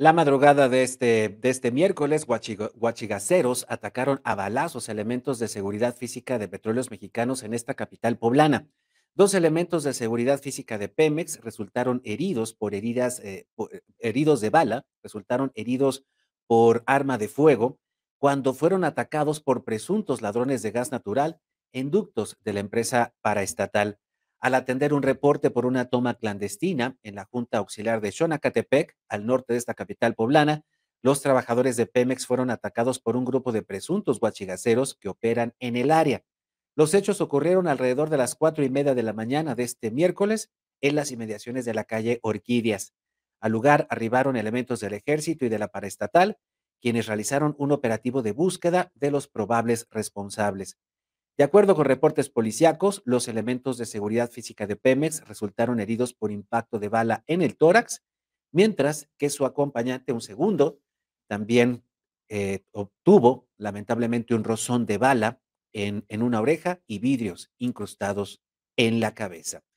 La madrugada de este, de este miércoles, huachigaceros atacaron a balazos elementos de seguridad física de petróleos mexicanos en esta capital poblana. Dos elementos de seguridad física de Pemex resultaron heridos por heridas, eh, eh, heridos de bala, resultaron heridos por arma de fuego cuando fueron atacados por presuntos ladrones de gas natural en ductos de la empresa paraestatal al atender un reporte por una toma clandestina en la Junta Auxiliar de Xonacatepec, al norte de esta capital poblana, los trabajadores de Pemex fueron atacados por un grupo de presuntos guachigaceros que operan en el área. Los hechos ocurrieron alrededor de las cuatro y media de la mañana de este miércoles en las inmediaciones de la calle Orquídeas. Al lugar arribaron elementos del ejército y de la paraestatal, quienes realizaron un operativo de búsqueda de los probables responsables. De acuerdo con reportes policíacos, los elementos de seguridad física de Pemex resultaron heridos por impacto de bala en el tórax, mientras que su acompañante, un segundo, también eh, obtuvo lamentablemente un rozón de bala en una oreja y vidrios incrustados en la cabeza.